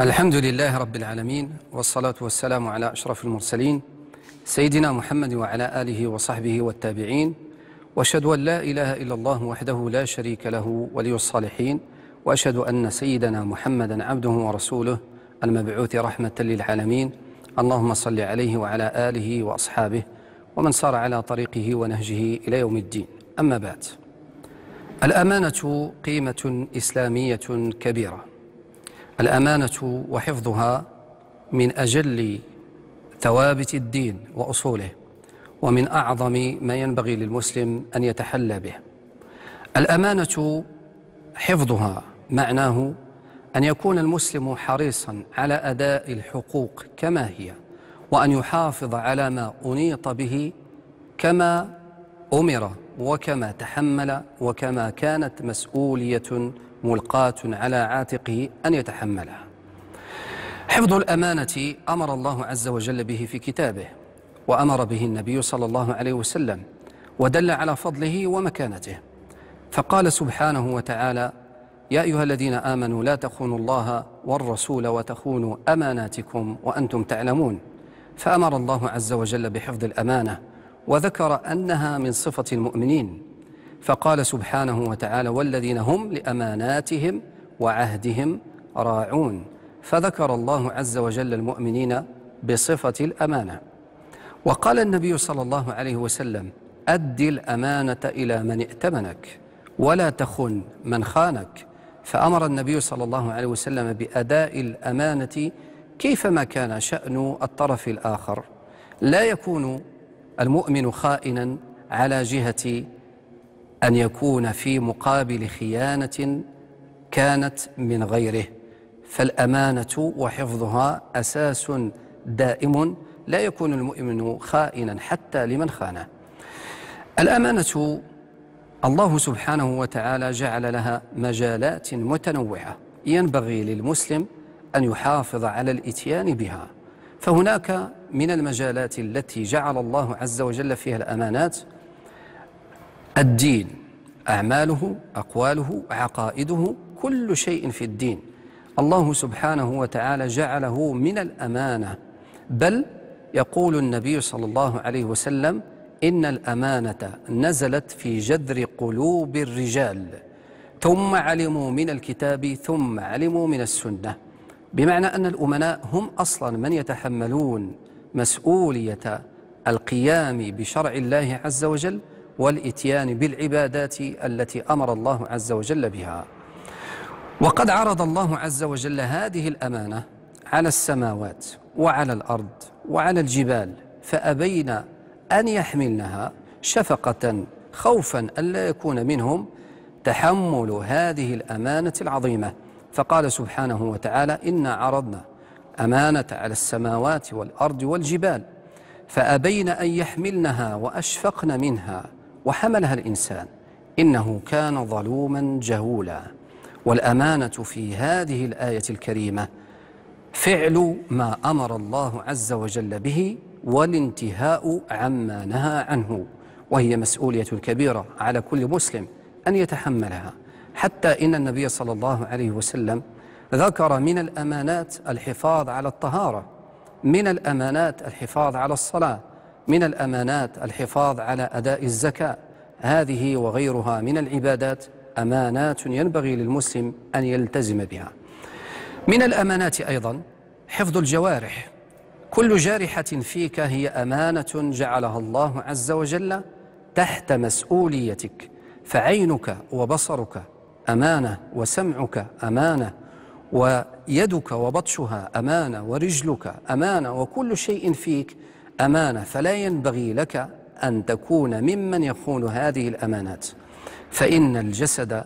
الحمد لله رب العالمين والصلاة والسلام على أشرف المرسلين سيدنا محمد وعلى آله وصحبه والتابعين وأشهد أن لا إله إلا الله وحده لا شريك له ولي الصالحين وأشهد أن سيدنا محمدا عبده ورسوله المبعوث رحمة للعالمين اللهم صل عليه وعلى آله وأصحابه ومن صار على طريقه ونهجه إلى يوم الدين أما بعد الأمانة قيمة إسلامية كبيرة الأمانة وحفظها من أجل ثوابت الدين وأصوله ومن أعظم ما ينبغي للمسلم أن يتحلى به الأمانة حفظها معناه أن يكون المسلم حريصا على أداء الحقوق كما هي وأن يحافظ على ما أنيط به كما أمر وكما تحمل وكما كانت مسؤولية ملقاة على عاتقه أن يتحملها حفظ الأمانة أمر الله عز وجل به في كتابه وأمر به النبي صلى الله عليه وسلم ودل على فضله ومكانته فقال سبحانه وتعالى يا أيها الذين آمنوا لا تخونوا الله والرسول وتخونوا أماناتكم وأنتم تعلمون فأمر الله عز وجل بحفظ الأمانة وذكر أنها من صفة المؤمنين فقال سبحانه وتعالى والذين هم لأماناتهم وعهدهم راعون فذكر الله عز وجل المؤمنين بصفة الأمانة وقال النبي صلى الله عليه وسلم أد الأمانة إلى من ائتمنك ولا تخن من خانك فأمر النبي صلى الله عليه وسلم بأداء الأمانة كيفما كان شأن الطرف الآخر لا يكون المؤمن خائنا على جهة أن يكون في مقابل خيانة كانت من غيره فالأمانة وحفظها أساس دائم لا يكون المؤمن خائنا حتى لمن خانه الأمانة الله سبحانه وتعالى جعل لها مجالات متنوعة ينبغي للمسلم أن يحافظ على الإتيان بها فهناك من المجالات التي جعل الله عز وجل فيها الأمانات الدين أعماله أقواله عقائده كل شيء في الدين الله سبحانه وتعالى جعله من الأمانة بل يقول النبي صلى الله عليه وسلم إن الأمانة نزلت في جذر قلوب الرجال ثم علموا من الكتاب ثم علموا من السنة بمعنى أن الأمناء هم أصلا من يتحملون مسؤولية القيام بشرع الله عز وجل والإتيان بالعبادات التي أمر الله عز وجل بها وقد عرض الله عز وجل هذه الأمانة على السماوات وعلى الأرض وعلى الجبال فأبين أن يحملنها شفقة خوفا ألا يكون منهم تحمل هذه الأمانة العظيمة فقال سبحانه وتعالى إنا عرضنا أمانة على السماوات والأرض والجبال فأبين أن يحملنها وأشفقن منها وحملها الإنسان إنه كان ظلوما جهولا والأمانة في هذه الآية الكريمة فعل ما أمر الله عز وجل به والانتهاء عما نهى عنه وهي مسؤولية كبيرة على كل مسلم أن يتحملها حتى إن النبي صلى الله عليه وسلم ذكر من الأمانات الحفاظ على الطهارة من الأمانات الحفاظ على الصلاة من الأمانات الحفاظ على أداء الزكاة هذه وغيرها من العبادات أمانات ينبغي للمسلم أن يلتزم بها من الأمانات أيضا حفظ الجوارح كل جارحة فيك هي أمانة جعلها الله عز وجل تحت مسؤوليتك فعينك وبصرك أمانة وسمعك أمانة ويدك وبطشها أمانة ورجلك أمانة وكل شيء فيك أمانة فلا ينبغي لك أن تكون ممن يخون هذه الأمانات فإن الجسد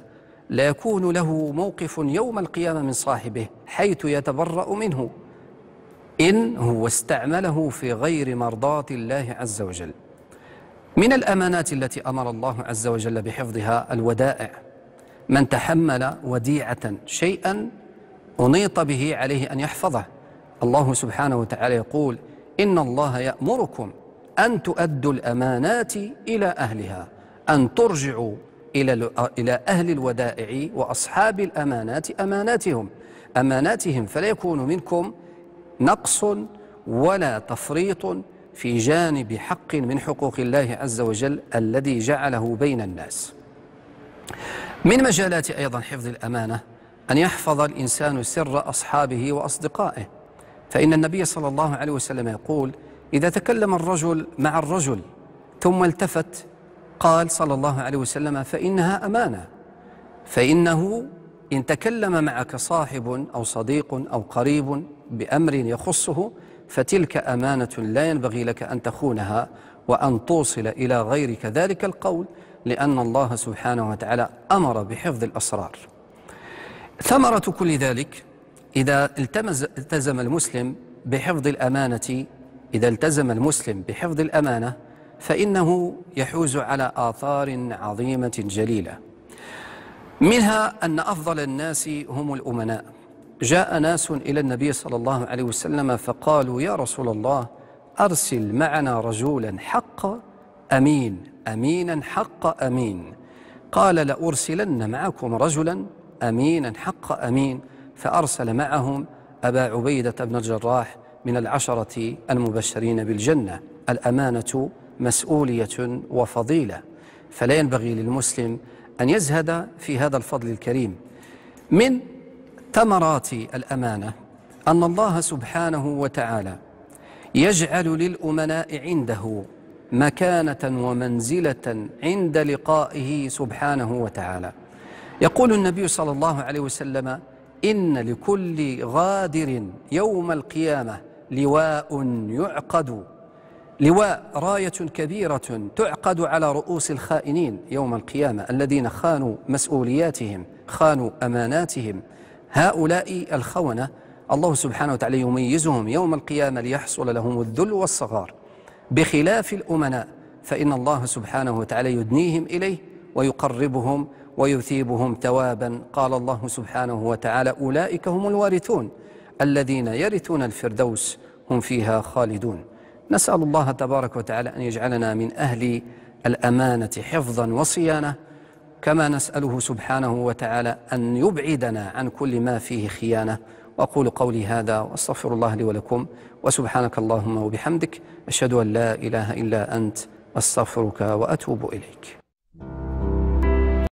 لا يكون له موقف يوم القيامة من صاحبه حيث يتبرأ منه إن هو استعمله في غير مرضاة الله عز وجل من الأمانات التي أمر الله عز وجل بحفظها الودائع من تحمل وديعة شيئا أنيط به عليه أن يحفظه الله سبحانه وتعالى يقول إن الله يأمركم أن تؤدوا الأمانات إلى أهلها أن ترجعوا إلى إلى أهل الودائع وأصحاب الأمانات أماناتهم أماناتهم فلا يكون منكم نقص ولا تفريط في جانب حق من حقوق الله عز وجل الذي جعله بين الناس من مجالات أيضا حفظ الأمانة أن يحفظ الإنسان سر أصحابه وأصدقائه فإن النبي صلى الله عليه وسلم يقول إذا تكلم الرجل مع الرجل ثم التفت قال صلى الله عليه وسلم فإنها أمانة فإنه إن تكلم معك صاحب أو صديق أو قريب بأمر يخصه فتلك أمانة لا ينبغي لك أن تخونها وأن توصل إلى غيرك ذلك القول لأن الله سبحانه وتعالى أمر بحفظ الأسرار ثمرة كل ذلك إذا التزم المسلم بحفظ الأمانة إذا التزم المسلم بحفظ الأمانة فإنه يحوز على آثار عظيمة جليلة منها أن أفضل الناس هم الأمناء جاء ناس إلى النبي صلى الله عليه وسلم فقالوا يا رسول الله أرسل معنا رجولا حق أمين أمينا حق أمين قال لأرسلن معكم رجلا أمينا حق أمين فأرسل معهم أبا عبيدة بن الجراح من العشرة المبشرين بالجنة الأمانة مسؤولية وفضيلة فلا ينبغي للمسلم أن يزهد في هذا الفضل الكريم من ثمرات الأمانة أن الله سبحانه وتعالى يجعل للأمناء عنده مكانة ومنزلة عند لقائه سبحانه وتعالى يقول النبي صلى الله عليه وسلم إن لكل غادر يوم القيامة لواء يعقد لواء راية كبيرة تعقد على رؤوس الخائنين يوم القيامة الذين خانوا مسؤولياتهم خانوا أماناتهم هؤلاء الخونة الله سبحانه وتعالى يميزهم يوم القيامة ليحصل لهم الذل والصغار بخلاف الأمناء فإن الله سبحانه وتعالى يدنيهم إليه ويقربهم ويثيبهم توابا قال الله سبحانه وتعالى أولئك هم الوارثون الذين يرثون الفردوس هم فيها خالدون نسأل الله تبارك وتعالى أن يجعلنا من أهل الأمانة حفظا وصيانة كما نسأله سبحانه وتعالى أن يبعدنا عن كل ما فيه خيانة وأقول قولي هذا وأستغفر الله لي ولكم وسبحانك اللهم وبحمدك أشهد أن لا إله إلا أنت أستغفرك وأتوب إليك